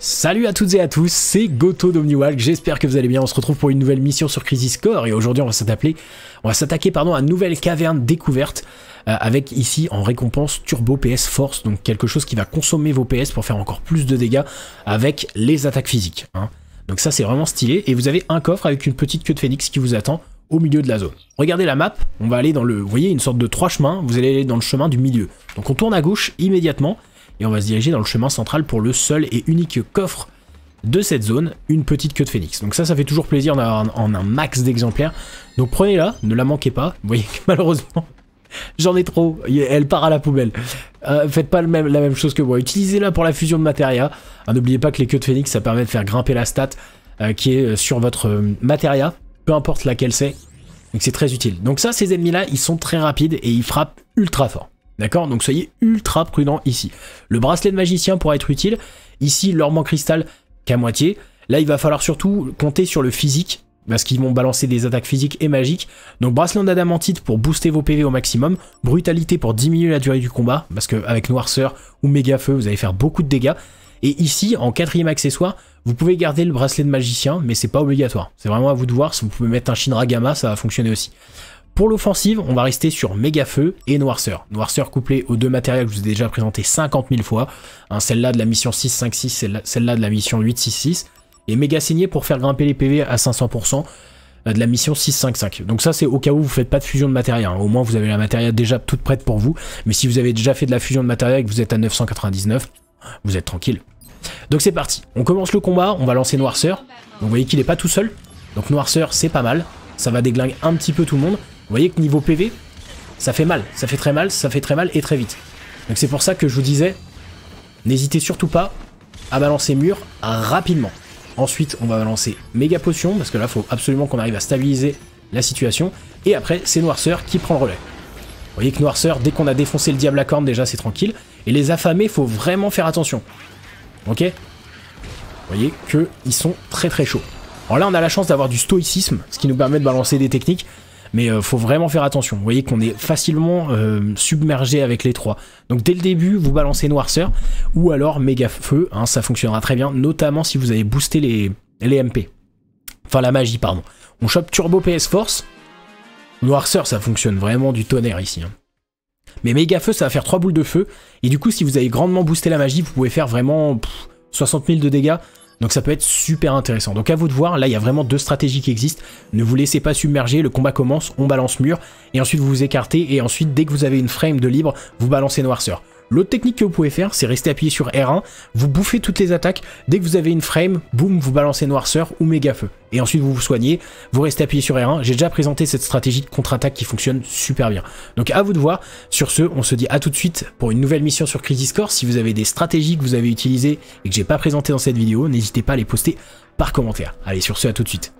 Salut à toutes et à tous, c'est Goto d'OmniWalk, j'espère que vous allez bien, on se retrouve pour une nouvelle mission sur Crisis Core et aujourd'hui on va s'attaquer, on va s'attaquer pardon, à une nouvelle caverne découverte euh, avec ici en récompense Turbo PS Force, donc quelque chose qui va consommer vos PS pour faire encore plus de dégâts avec les attaques physiques. Hein. Donc ça c'est vraiment stylé et vous avez un coffre avec une petite queue de phénix qui vous attend au milieu de la zone. Regardez la map, on va aller dans le, vous voyez une sorte de trois chemins, vous allez aller dans le chemin du milieu. Donc on tourne à gauche immédiatement et on va se diriger dans le chemin central pour le seul et unique coffre de cette zone, une petite queue de phénix. Donc ça, ça fait toujours plaisir d'avoir un, en un max d'exemplaires. Donc prenez-la, ne la manquez pas. Vous voyez que malheureusement, j'en ai trop. Elle part à la poubelle. Euh, faites pas la même chose que moi. Utilisez-la pour la fusion de materia. Ah, n'oubliez pas que les queues de phénix, ça permet de faire grimper la stat euh, qui est euh, sur votre matéria peu importe laquelle c'est. Donc c'est très utile. Donc ça, ces ennemis-là, ils sont très rapides et ils frappent ultra fort. D'accord Donc soyez ultra prudent ici. Le bracelet de magicien pourra être utile. Ici, l'ormant cristal qu'à moitié. Là, il va falloir surtout compter sur le physique, parce qu'ils vont balancer des attaques physiques et magiques. Donc bracelet d'adamantite pour booster vos PV au maximum, brutalité pour diminuer la durée du combat, parce qu'avec noirceur ou méga feu, vous allez faire beaucoup de dégâts. Et ici, en quatrième accessoire, vous pouvez garder le bracelet de magicien, mais c'est pas obligatoire. C'est vraiment à vous de voir, si vous pouvez mettre un Shinra Gamma, ça va fonctionner aussi. Pour l'offensive, on va rester sur méga feu et noirceur. Noirceur couplé aux deux matériels que je vous ai déjà présenté 50 000 fois. Hein, celle-là de la mission 656 celle-là de la mission 866 Et méga signé pour faire grimper les PV à 500% euh, de la mission 655. Donc ça c'est au cas où vous faites pas de fusion de matériel. Hein. Au moins vous avez la matériel déjà toute prête pour vous. Mais si vous avez déjà fait de la fusion de matériel et que vous êtes à 999, vous êtes tranquille. Donc c'est parti. On commence le combat, on va lancer Noirceur. vous voyez qu'il n'est pas tout seul. Donc Noirceur c'est pas mal. Ça va déglinguer un petit peu tout le monde. Vous voyez que niveau PV, ça fait mal, ça fait très mal, ça fait très mal et très vite. Donc c'est pour ça que je vous disais, n'hésitez surtout pas à balancer mur rapidement. Ensuite, on va balancer méga potion, parce que là, il faut absolument qu'on arrive à stabiliser la situation. Et après, c'est Noirceur qui prend le relais. Vous voyez que Noirceur, dès qu'on a défoncé le Diable à corne, déjà, c'est tranquille. Et les affamés, faut vraiment faire attention. Ok Vous voyez qu'ils sont très très chauds. Alors là, on a la chance d'avoir du stoïcisme, ce qui nous permet de balancer des techniques mais euh, faut vraiment faire attention. Vous voyez qu'on est facilement euh, submergé avec les trois. Donc dès le début, vous balancez noirceur ou alors méga feu, hein, ça fonctionnera très bien, notamment si vous avez boosté les, les MP. Enfin la magie, pardon. On chope Turbo PS Force. Noirceur, ça fonctionne vraiment du tonnerre ici. Hein. Mais méga feu, ça va faire trois boules de feu. Et du coup, si vous avez grandement boosté la magie, vous pouvez faire vraiment 60 000 de dégâts. Donc ça peut être super intéressant. Donc à vous de voir, là il y a vraiment deux stratégies qui existent. Ne vous laissez pas submerger, le combat commence, on balance mur, et ensuite vous vous écartez, et ensuite dès que vous avez une frame de libre, vous balancez noirceur. L'autre technique que vous pouvez faire, c'est rester appuyé sur R1, vous bouffez toutes les attaques, dès que vous avez une frame, boum, vous balancez noirceur ou méga feu. Et ensuite vous vous soignez, vous restez appuyé sur R1, j'ai déjà présenté cette stratégie de contre-attaque qui fonctionne super bien. Donc à vous de voir, sur ce, on se dit à tout de suite pour une nouvelle mission sur Crisis Core, si vous avez des stratégies que vous avez utilisées et que j'ai pas présentées dans cette vidéo, n'hésitez pas à les poster par commentaire. Allez sur ce, à tout de suite.